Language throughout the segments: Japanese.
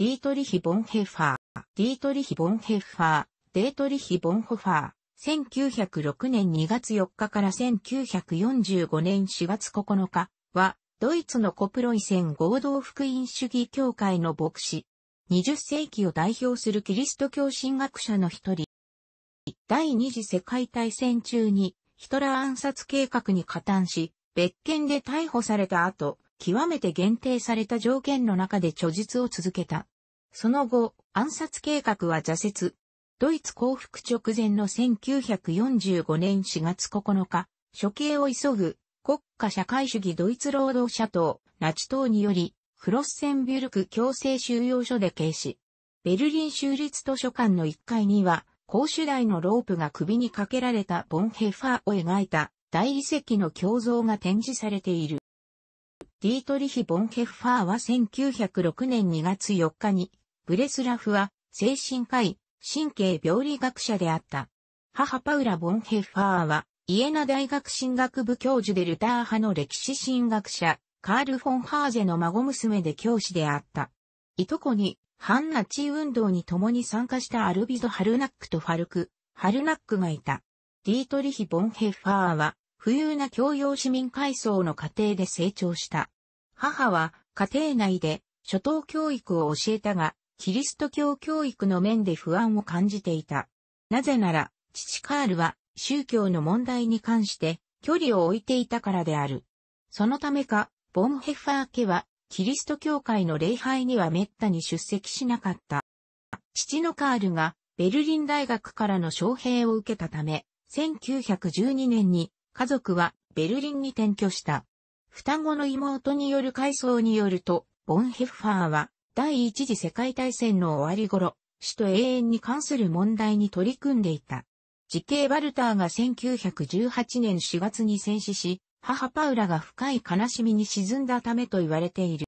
ディートリヒ・ボンヘッファー、ディートリヒ・ボンヘッファー、デートリヒ・ボンホファー、1906年2月4日から1945年4月9日は、ドイツのコプロイセン合同福音主義協会の牧師、20世紀を代表するキリスト教神学者の一人。第二次世界大戦中にヒトラー暗殺計画に加担し、別件で逮捕された後、極めて限定された条件の中で著述を続けた。その後、暗殺計画は挫折。ドイツ降伏直前の1945年4月9日、処刑を急ぐ国家社会主義ドイツ労働者党、ナチ党により、フロッセンビュルク強制収容所で軽視。ベルリン州立図書館の1階には、公主台のロープが首にかけられたボンヘファーを描いた大理石の胸像が展示されている。ディートリヒ・ボンヘッファーは1906年2月4日にブレスラフは精神科医、神経病理学者であった。母パウラ・ボンヘッファーは、イエナ大学進学部教授でルター派の歴史進学者、カール・フォン・ハーゼの孫娘で教師であった。いとこに、ハンナチ運動に共に参加したアルビド・ハルナックとファルク、ハルナックがいた。ディートリヒ・ボンヘッファーは、富裕な教養市民階層の家庭で成長した。母は、家庭内で、初等教育を教えたが、キリスト教教育の面で不安を感じていた。なぜなら、父カールは宗教の問題に関して距離を置いていたからである。そのためか、ボンヘファー家は、キリスト教会の礼拝には滅多に出席しなかった。父のカールがベルリン大学からの招聘を受けたため、1912年に家族はベルリンに転居した。双子の妹による回想によると、ボンヘッファーは第一次世界大戦の終わり頃、死と永遠に関する問題に取り組んでいた。時系バルターが1918年4月に戦死し、母パウラが深い悲しみに沈んだためと言われている。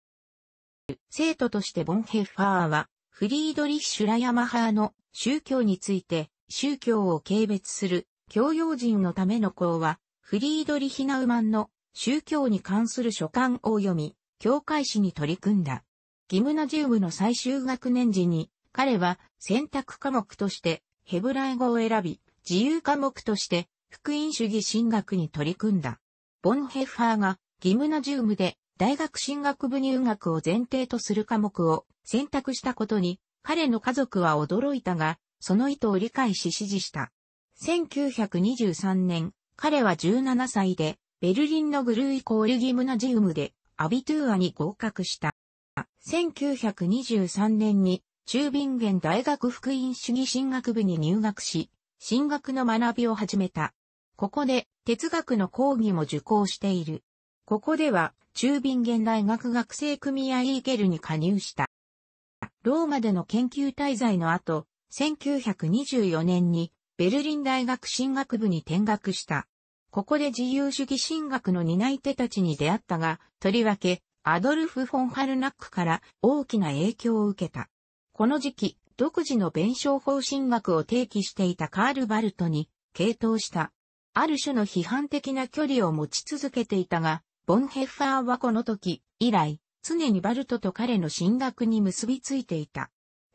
生徒としてボンヘッファーは、フリードリッシュ・ラヤマハーの宗教について、宗教を軽蔑する教養人のための講は、フリードリヒナウマンの宗教に関する書簡を読み、教会史に取り組んだ。ギムナジウムの最終学年時に、彼は選択科目としてヘブライ語を選び、自由科目として福音主義進学に取り組んだ。ボンヘッファーがギムナジウムで大学進学部入学を前提とする科目を選択したことに、彼の家族は驚いたが、その意図を理解し支持した。1923年、彼は17歳で、ベルリンのグルーイコールギムナジウムで、アビトゥーアに合格した。1923年に中瓶元大学福音主義進学部に入学し、進学の学びを始めた。ここで哲学の講義も受講している。ここでは中瓶元大学学生組合イーゲルに加入した。ローマでの研究滞在の後、1924年にベルリン大学進学部に転学した。ここで自由主義進学の担い手たちに出会ったが、とりわけアドルフ・フォン・ハルナックから大きな影響を受けた。この時期、独自の弁証方針学を提起していたカール・バルトに傾倒した。ある種の批判的な距離を持ち続けていたが、ボンヘッファーはこの時以来、常にバルトと彼の進学に結びついていた。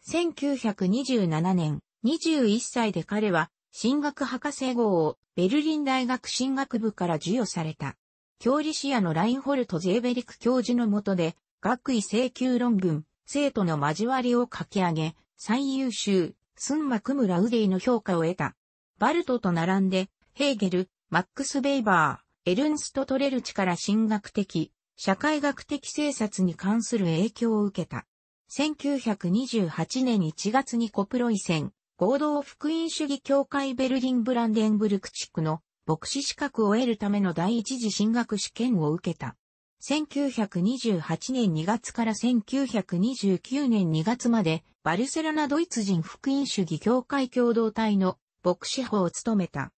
1927年、21歳で彼は、進学博士号をベルリン大学進学部から授与された。教理士アのラインホルト・ゼーベリク教授の下で、学位請求論文、生徒の交わりを書き上げ、最優秀、スンマクムラウデイの評価を得た。バルトと並んで、ヘーゲル、マックス・ベイバー、エルンスト・トレルチから進学的、社会学的政策に関する影響を受けた。1928年1月にコプロイセン、合同福音主義協会ベルリンブランデンブルク地区の牧師資格を得るための第一次進学試験を受けた。1928年2月から1929年2月まで、バルセロナドイツ人福音主義協会共同体の牧師法を務めた。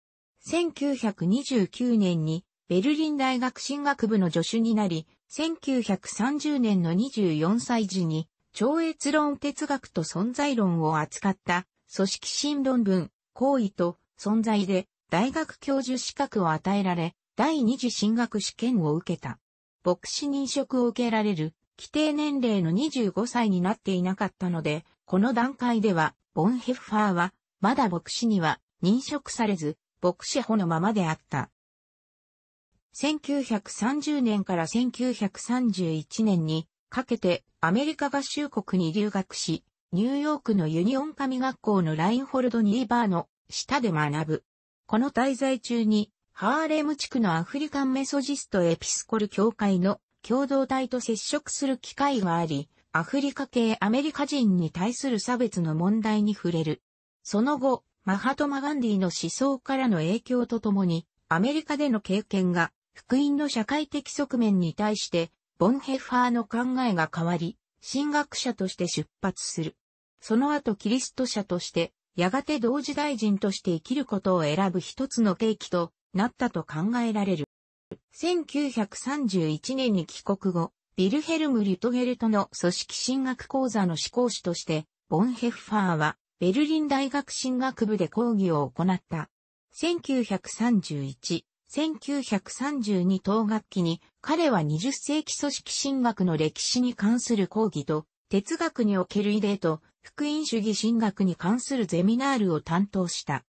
1929年にベルリン大学進学部の助手になり、1930年の24歳時に、超越論哲学と存在論を扱った、組織新論文、行為と存在で、大学教授資格を与えられ、第二次進学試験を受けた。牧師認職を受けられる、規定年齢の25歳になっていなかったので、この段階では、ボンヘッファーは、まだ牧師には認職されず、牧師補のままであった。1930年から1931年にかけてアメリカ合衆国に留学し、ニューヨークのユニオン神学校のラインホルド・ニーバーの下で学ぶ。この滞在中に、ハーレム地区のアフリカンメソジストエピスコル教会の共同体と接触する機会があり、アフリカ系アメリカ人に対する差別の問題に触れる。その後、マハトマガンディの思想からの影響とともに、アメリカでの経験が、福音の社会的側面に対して、ボンヘッファーの考えが変わり、神学者として出発する。その後キリスト者として、やがて同時大臣として生きることを選ぶ一つの契機となったと考えられる。1931年に帰国後、ヴィルヘルム・リュトゲルトの組織進学講座の志向師として、ボンヘッファーはベルリン大学進学部で講義を行った。1931、1932等学期に彼は20世紀組織進学の歴史に関する講義と哲学におけるイデーと福音主義神学に関するゼミナールを担当した。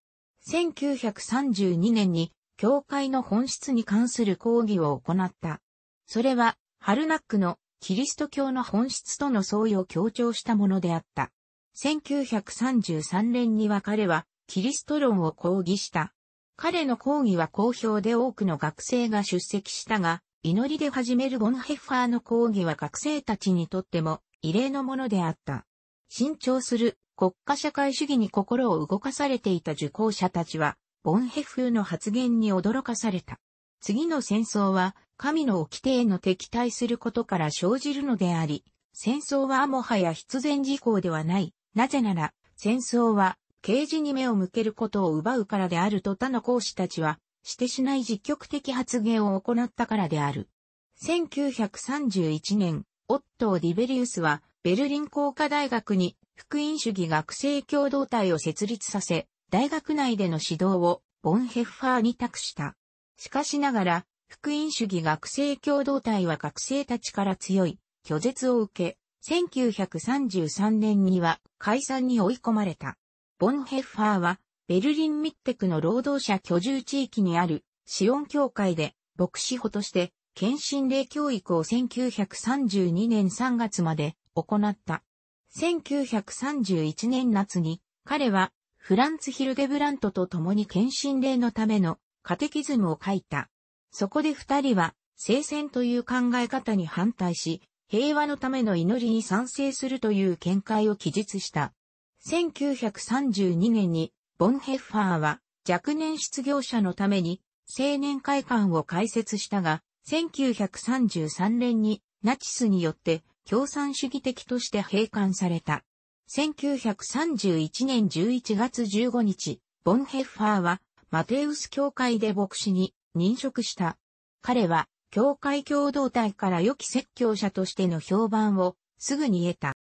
1932年に教会の本質に関する講義を行った。それは、ハルナックのキリスト教の本質との相違を強調したものであった。1933年には彼はキリスト論を講義した。彼の講義は好評で多くの学生が出席したが、祈りで始めるボンヘッファーの講義は学生たちにとっても異例のものであった。伸長する国家社会主義に心を動かされていた受講者たちは、ボンヘフの発言に驚かされた。次の戦争は、神の掟への敵対することから生じるのであり、戦争はもはや必然事項ではない。なぜなら、戦争は、刑事に目を向けることを奪うからであると他の講師たちは、してしない実極的発言を行ったからである。1931年、オットー・ディベリウスは、ベルリン工科大学に福音主義学生共同体を設立させ、大学内での指導をボンヘッファーに託した。しかしながら、福音主義学生共同体は学生たちから強い拒絶を受け、1933年には解散に追い込まれた。ボンヘッファーは、ベルリンミッテクの労働者居住地域にあるシオン協会で牧師補として、献身霊教育を1932年3月まで行った。1931年夏に、彼は、フランツ・ヒルデブラントと共に献身令のためのカテキズムを書いた。そこで二人は、聖戦という考え方に反対し、平和のための祈りに賛成するという見解を記述した。1932年に、ボンヘッファーは、若年失業者のために、青年会館を開設したが、1933年に、ナチスによって、共産主義的として閉館された。1931年11月15日、ボンヘッファーはマテウス教会で牧師に任職した。彼は教会共同体から良き説教者としての評判をすぐに得た。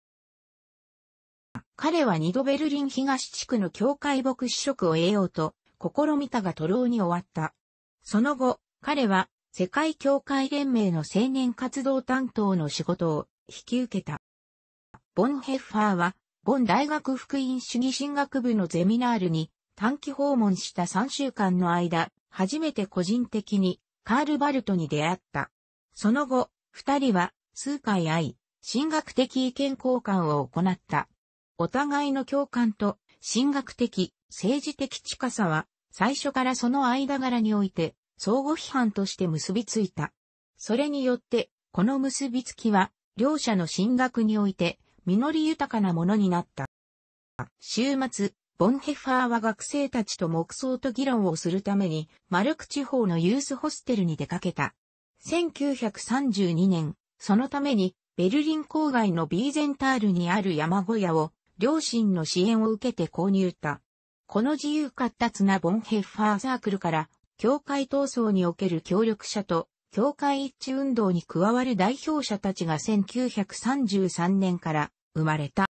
彼は二度ベルリン東地区の教会牧師職を得ようと試みたが徒労に終わった。その後、彼は世界教会連盟の青年活動担当の仕事を引き受けた。ボンヘッファーは、ボン大学福音主義進学部のゼミナールに短期訪問した3週間の間、初めて個人的にカール・バルトに出会った。その後、二人は数回会い、進学的意見交換を行った。お互いの共感と進学的、政治的近さは、最初からその間柄において、相互批判として結びついた。それによって、この結びつきは、両者の進学において、実り豊かなものになった。週末、ボンヘファーは学生たちと黙想と議論をするために、マルク地方のユースホステルに出かけた。1932年、そのために、ベルリン郊外のビーゼンタールにある山小屋を、両親の支援を受けて購入した。この自由活達なボンヘッファーサークルから、教会闘争における協力者と教会一致運動に加わる代表者たちが1933年から生まれた。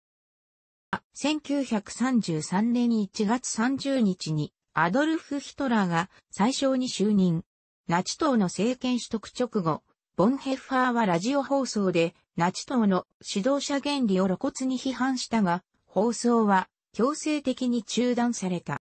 1933年1月30日にアドルフ・ヒトラーが最初に就任。ナチ党の政権取得直後、ボンヘッファーはラジオ放送でナチ党の指導者原理を露骨に批判したが、放送は強制的に中断された。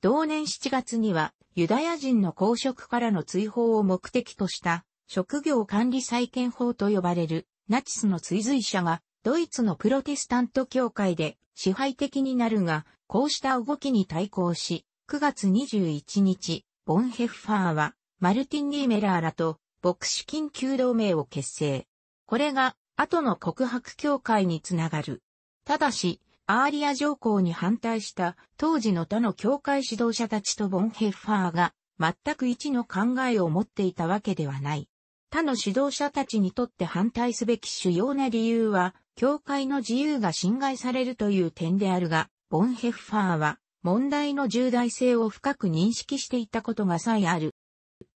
同年7月にはユダヤ人の公職からの追放を目的とした職業管理再建法と呼ばれるナチスの追随者がドイツのプロテスタント教会で支配的になるが、こうした動きに対抗し、9月21日、ボンヘッファーはマルティン・ニーメラーらと牧師緊急同盟を結成。これが後の告白協会につながる。ただし、アーリア条項に反対した当時の他の教会指導者たちとボンヘッファーが全く一の考えを持っていたわけではない。他の指導者たちにとって反対すべき主要な理由は、教会の自由が侵害されるという点であるが、ボンヘッファーは問題の重大性を深く認識していたことがさえある。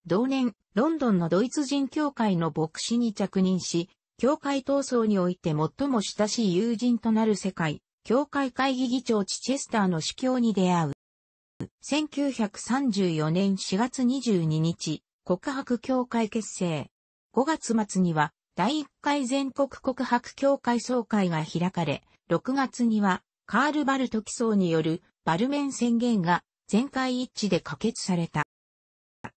同年、ロンドンのドイツ人教会の牧師に着任し、教会闘争において最も親しい友人となる世界、教会会議議長チチェスターの司教に出会う。1934年4月22日、告白協会結成。5月末には、第1回全国告白協会総会が開かれ、6月には、カール・バルト基礎によるバルメン宣言が全会一致で可決された。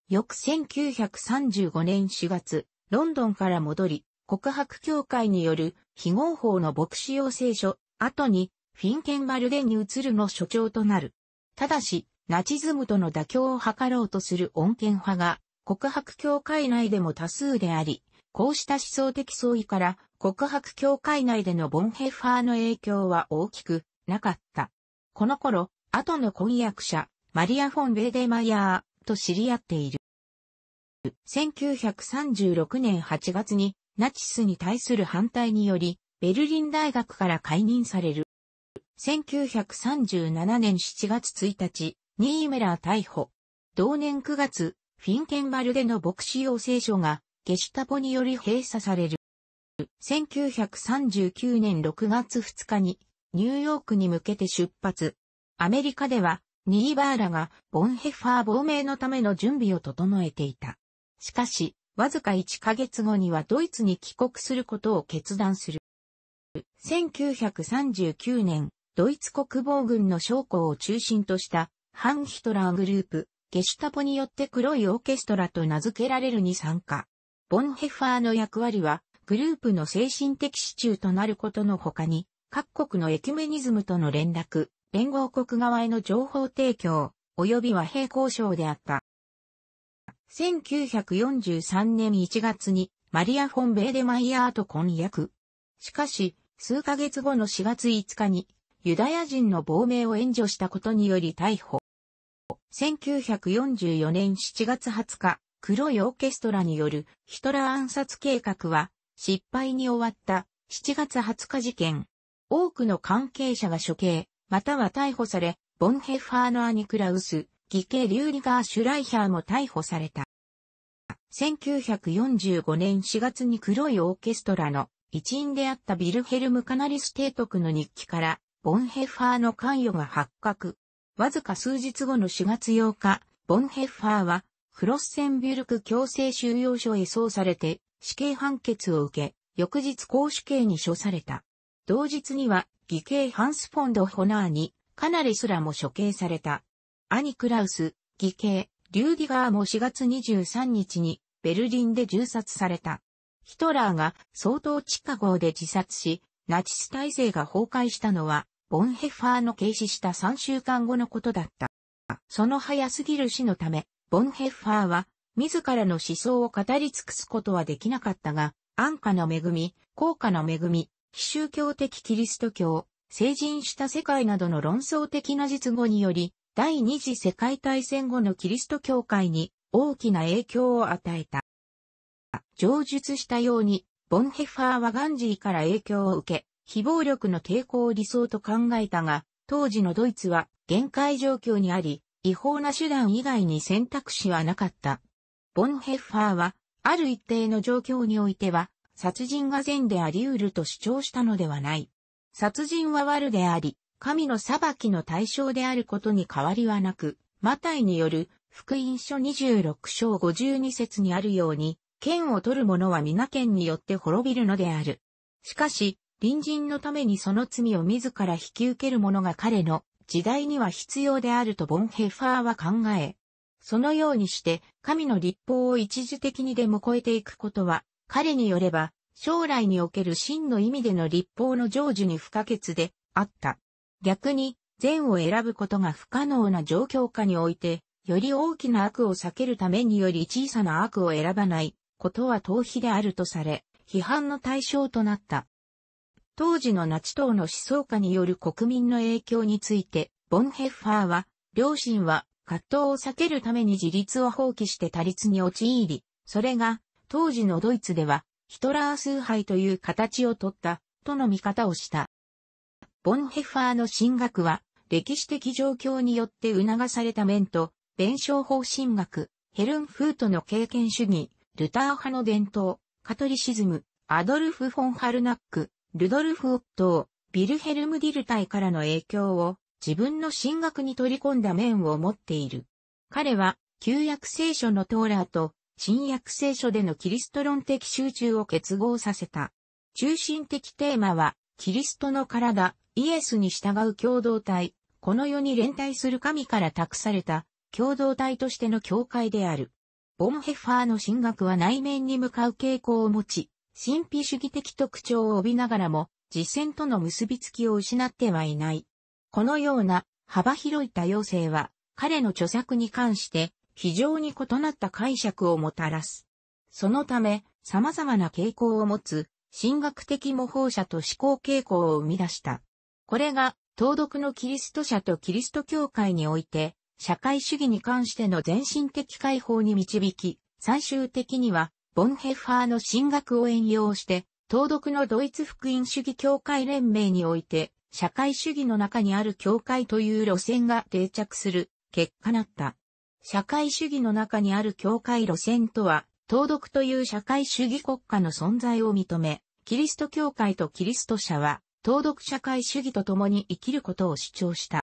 翌1935年4月、ロンドンから戻り、告白協会による非合法の牧師要請書、後にフィンケンバルデに移るの所長となる。ただし、ナチズムとの妥協を図ろうとする穏健派が、告白協会内でも多数であり、こうした思想的相違から、告白協会内でのボンヘッファーの影響は大きくなかった。この頃、後の婚約者、マリア・フォン・ベーデマヤーと知り合っている。1936年8月にナチスに対する反対により、ベルリン大学から解任される。1937年7月1日、ニーメラー逮捕。同年9月、フィンケンバルでの牧師養成所が、ゲシュタポにより閉鎖される。1939年6月2日に、ニューヨークに向けて出発。アメリカでは、ニーバーラが、ボンヘッファー亡命のための準備を整えていた。しかし、わずか1ヶ月後にはドイツに帰国することを決断する。1939年、ドイツ国防軍の将校を中心とした、反ヒトラーグループ、ゲシュタポによって黒いオーケストラと名付けられるに参加。ボンヘファーの役割は、グループの精神的支柱となることの他に、各国のエキュメニズムとの連絡、連合国側への情報提供、及び和平交渉であった。1943年1月に、マリア・フォン・ベーデマイヤーと婚約。しかし、数ヶ月後の4月5日に、ユダヤ人の亡命を援助したことにより逮捕。1944年7月20日、黒いオーケストラによるヒトラー暗殺計画は失敗に終わった7月20日事件。多くの関係者が処刑、または逮捕され、ボンヘッファーのアニクラウス、義兄リューリガー・シュライヒャーも逮捕された。1945年4月に黒いオーケストラの一員であったビルヘルム・カナリス提督の日記から、ボンヘッファーの関与が発覚。わずか数日後の4月8日、ボンヘッファーは、フロッセンビュルク強制収容所へ送されて、死刑判決を受け、翌日公主刑に処された。同日には、義兄ハンス・フォンド・ホナーに、カナリスらも処刑された。兄クラウス、義兄、リューディガーも4月23日に、ベルリンで銃殺された。ヒトラーが総統地下号で自殺し、ナチス体制が崩壊したのは、ボンヘッファーの軽視した3週間後のことだった。その早すぎる死のため、ボンヘッファーは、自らの思想を語り尽くすことはできなかったが、安価の恵み、高価の恵み、非宗教的キリスト教、成人した世界などの論争的な実語により、第二次世界大戦後のキリスト教会に大きな影響を与えた。上述したように、ボンヘファーはガンジーから影響を受け、非暴力の抵抗を理想と考えたが、当時のドイツは限界状況にあり、違法な手段以外に選択肢はなかった。ボンヘッファーは、ある一定の状況においては、殺人が善であり得ると主張したのではない。殺人は悪であり、神の裁きの対象であることに変わりはなく、マタイによる福音書26章52節にあるように、剣を取る者は皆剣によって滅びるのである。しかし、隣人のためにその罪を自ら引き受ける者が彼の時代には必要であるとボンヘファーは考え、そのようにして神の立法を一時的にでも超えていくことは、彼によれば将来における真の意味での立法の成就に不可欠であった。逆に、善を選ぶことが不可能な状況下において、より大きな悪を避けるためにより小さな悪を選ばないことは逃避であるとされ、批判の対象となった。当時のナチ党の思想家による国民の影響について、ボンヘッファーは、両親は葛藤を避けるために自立を放棄して他立に陥り、それが当時のドイツではヒトラー崇拝という形をとった、との見方をした。ボンヘッファーの進学は歴史的状況によって促された面と、弁証法進学、ヘルンフートの経験主義、ルター派の伝統、カトリシズム、アドルフ・フォン・ハルナック、ルドルフ・オットー、ビルヘルム・ディルタイからの影響を自分の神学に取り込んだ面を持っている。彼は旧約聖書のトーラーと新約聖書でのキリスト論的集中を結合させた。中心的テーマはキリストの体、イエスに従う共同体、この世に連帯する神から託された共同体としての教会である。ボンヘッファーの進学は内面に向かう傾向を持ち、神秘主義的特徴を帯びながらも、実践との結びつきを失ってはいない。このような幅広い多様性は、彼の著作に関して非常に異なった解釈をもたらす。そのため、様々な傾向を持つ、神学的模倣者と思考傾向を生み出した。これが、東読のキリスト者とキリスト教会において、社会主義に関しての全身的解放に導き、最終的には、ボンヘッファーの進学を援用して、東独のドイツ福音主義協会連盟において、社会主義の中にある教会という路線が定着する結果なった。社会主義の中にある教会路線とは、東独という社会主義国家の存在を認め、キリスト教会とキリスト社は、東独社会主義と共に生きることを主張した。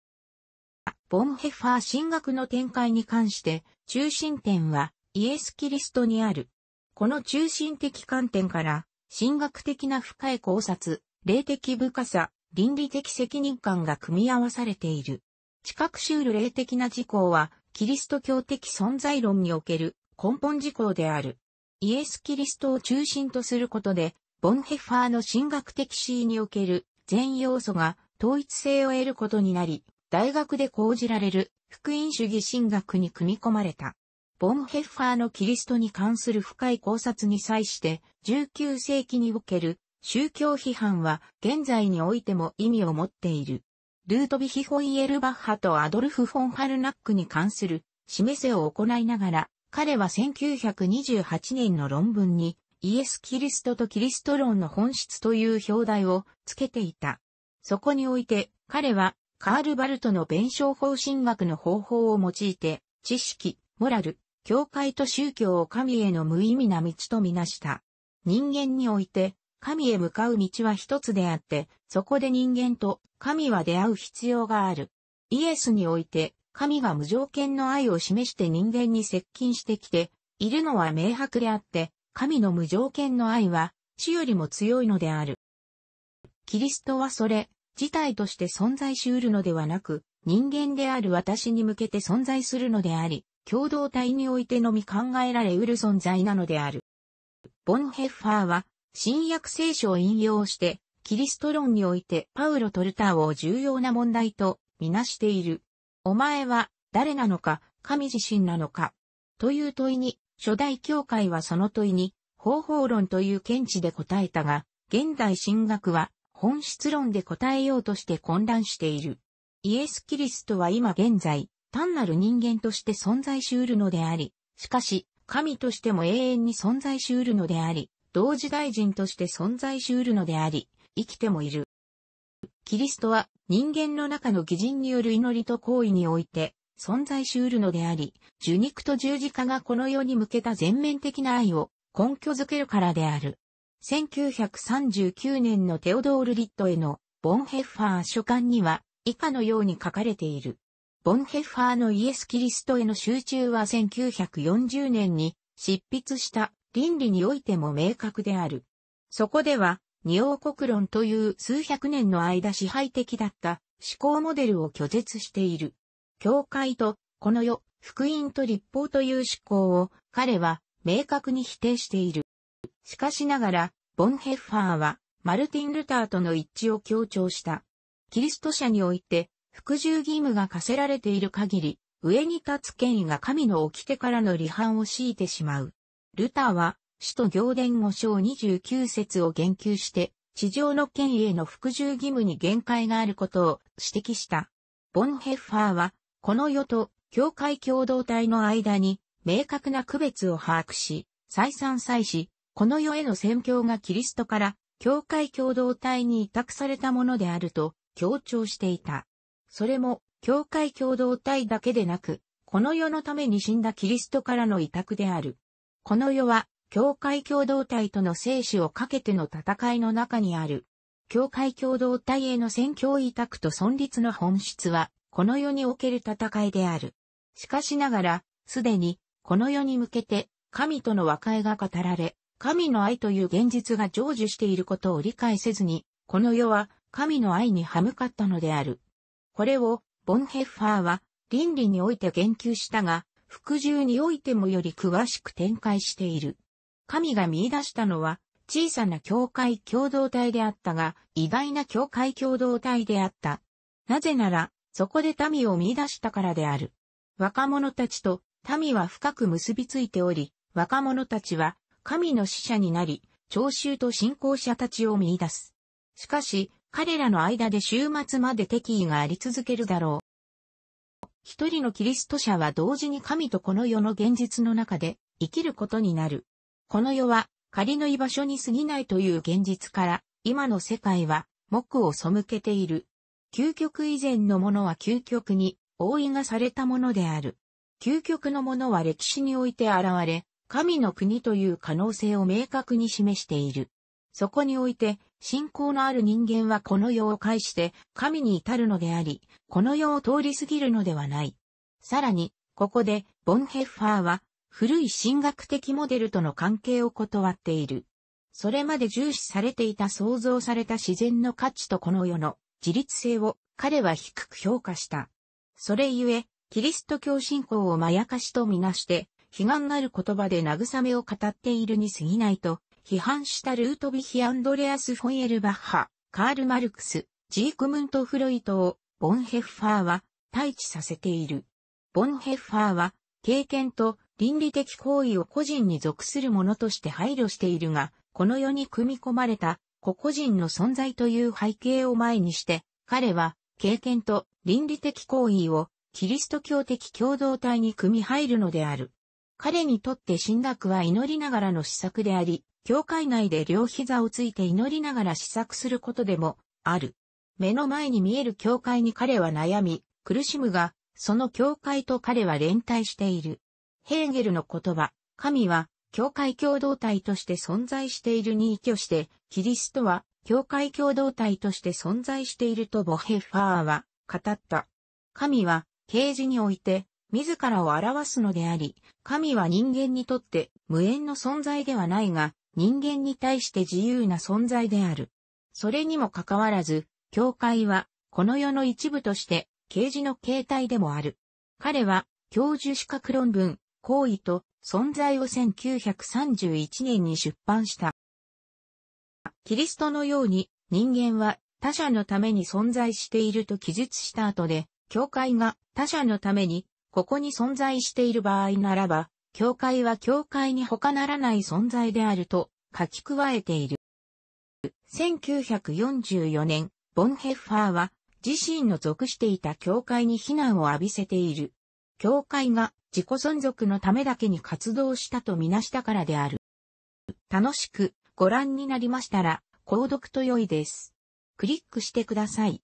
ボンヘッファー神学の展開に関して中心点はイエス・キリストにある。この中心的観点から神学的な深い考察、霊的深さ、倫理的責任感が組み合わされている。知覚シュール霊的な事項はキリスト教的存在論における根本事項である。イエス・キリストを中心とすることで、ボンヘッファーの神学的思維における全要素が統一性を得ることになり、大学で講じられる福音主義神学に組み込まれた。ボンヘッファーのキリストに関する深い考察に際して、19世紀における宗教批判は現在においても意味を持っている。ルートビヒ・ホイエルバッハとアドルフ・フォン・ハルナックに関する示せを行いながら、彼は1928年の論文にイエス・キリストとキリスト論の本質という表題をつけていた。そこにおいて彼はカール・バルトの弁証法神学の方法を用いて、知識、モラル、教会と宗教を神への無意味な道とみなした。人間において、神へ向かう道は一つであって、そこで人間と神は出会う必要がある。イエスにおいて、神が無条件の愛を示して人間に接近してきて、いるのは明白であって、神の無条件の愛は、死よりも強いのである。キリストはそれ、事態として存在し得るのではなく、人間である私に向けて存在するのであり、共同体においてのみ考えられ得る存在なのである。ボンヘッファーは、新約聖書を引用して、キリスト論においてパウロ・トルターを重要な問題とみなしている。お前は誰なのか、神自身なのか、という問いに、初代教会はその問いに、方法論という見地で答えたが、現代神学は本質論で答えようとして混乱している。イエス・キリストは今現在、単なる人間として存在しうるのであり、しかし、神としても永遠に存在しうるのであり、同時代人として存在しうるのであり、生きてもいる。キリストは人間の中の偽人による祈りと行為において存在しうるのであり、受肉と十字架がこの世に向けた全面的な愛を根拠づけるからである。1939年のテオドール・リットへのボンヘッファー書簡には以下のように書かれている。ボンヘッファーのイエス・キリストへの集中は1940年に執筆した倫理においても明確である。そこでは、二王国論という数百年の間支配的だった思考モデルを拒絶している。教会とこの世、福音と立法という思考を彼は明確に否定している。しかしながら、ボンヘッファーは、マルティン・ルターとの一致を強調した。キリスト者において、服従義務が課せられている限り、上に立つ権威が神の掟からの離反を強いてしまう。ルターは、使徒行伝5章29節を言及して、地上の権威への服従義務に限界があることを指摘した。ボンヘッファーは、この世と教会共同体の間に明確な区別を把握し、再三再四、この世への宣教がキリストから教会共同体に委託されたものであると強調していた。それも教会共同体だけでなく、この世のために死んだキリストからの委託である。この世は教会共同体との生死をかけての戦いの中にある。教会共同体への宣教委託と存立の本質は、この世における戦いである。しかしながら、すでに、この世に向けて、神との和解が語られ、神の愛という現実が成就していることを理解せずに、この世は神の愛に歯向かったのである。これを、ボンヘッファーは、倫理において言及したが、服従においてもより詳しく展開している。神が見出したのは、小さな教会共同体であったが、偉大な教会共同体であった。なぜなら、そこで民を見出したからである。若者たちと民は深く結びついており、若者たちは神の使者になり、聴衆と信仰者たちを見出す。しかし、彼らの間で終末まで敵意があり続けるだろう。一人のキリスト者は同時に神とこの世の現実の中で生きることになる。この世は仮の居場所に過ぎないという現実から、今の世界は目を背けている。究極以前のものは究極に覆いがされたものである。究極のものは歴史において現れ、神の国という可能性を明確に示している。そこにおいて、信仰のある人間はこの世を介して神に至るのであり、この世を通り過ぎるのではない。さらに、ここで、ボンヘッファーは、古い神学的モデルとの関係を断っている。それまで重視されていた創造された自然の価値とこの世の自律性を彼は低く評価した。それゆえ、キリスト教信仰をまやかしとみなして、悲願なる言葉で慰めを語っているに過ぎないと、批判したルートビヒ・アンドレアス・フォイエルバッハ、カール・マルクス、ジークムント・フロイトを、ボンヘッファーは、対峙させている。ボンヘッファーは、経験と倫理的行為を個人に属するものとして配慮しているが、この世に組み込まれた、個々人の存在という背景を前にして、彼は、経験と倫理的行為を、キリスト教的共同体に組み入るのである。彼にとって神学は祈りながらの施策であり、教会内で両膝をついて祈りながら施策することでも、ある。目の前に見える教会に彼は悩み、苦しむが、その教会と彼は連帯している。ヘーゲルの言葉、神は、教会共同体として存在しているに依拠して、キリストは、教会共同体として存在しているとボヘファーは、語った。神は、啓示において、自らを表すのであり、神は人間にとって無縁の存在ではないが、人間に対して自由な存在である。それにもかかわらず、教会は、この世の一部として、啓示の形態でもある。彼は、教授資格論文、行為と存在を1931年に出版した。キリストのように人間は他者のために存在していると記述した後で、教会が他者のためにここに存在している場合ならば、教会は教会に他ならない存在であると書き加えている。1944年、ボンヘッファーは自身の属していた教会に非難を浴びせている。教会が自己存続のためだけに活動したとみなしたからである。楽しくご覧になりましたら、購読と良いです。クリックしてください。